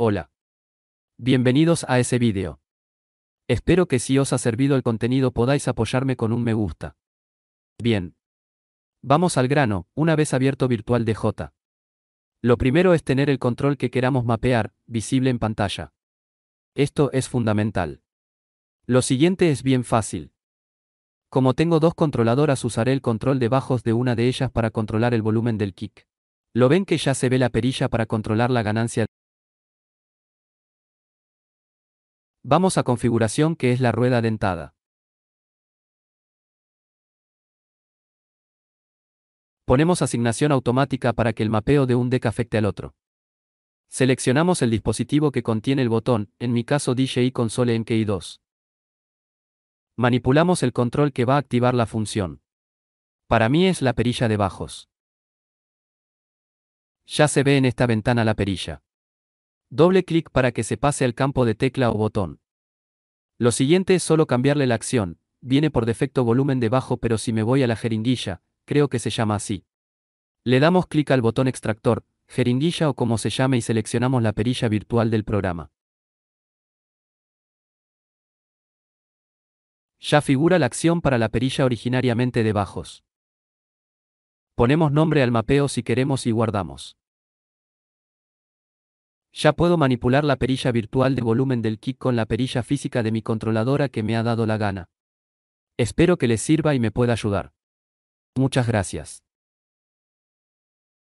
Hola. Bienvenidos a ese vídeo. Espero que si os ha servido el contenido podáis apoyarme con un me gusta. Bien. Vamos al grano, una vez abierto Virtual DJ. Lo primero es tener el control que queramos mapear, visible en pantalla. Esto es fundamental. Lo siguiente es bien fácil. Como tengo dos controladoras usaré el control de bajos de una de ellas para controlar el volumen del kick. Lo ven que ya se ve la perilla para controlar la ganancia Vamos a configuración que es la rueda dentada. Ponemos asignación automática para que el mapeo de un deck afecte al otro. Seleccionamos el dispositivo que contiene el botón, en mi caso DJI Console MKI2. Manipulamos el control que va a activar la función. Para mí es la perilla de bajos. Ya se ve en esta ventana la perilla. Doble clic para que se pase al campo de tecla o botón. Lo siguiente es solo cambiarle la acción, viene por defecto volumen de bajo pero si me voy a la jeringuilla, creo que se llama así. Le damos clic al botón extractor, jeringuilla o como se llame y seleccionamos la perilla virtual del programa. Ya figura la acción para la perilla originariamente de bajos. Ponemos nombre al mapeo si queremos y guardamos. Ya puedo manipular la perilla virtual de volumen del kit con la perilla física de mi controladora que me ha dado la gana. Espero que les sirva y me pueda ayudar. Muchas gracias.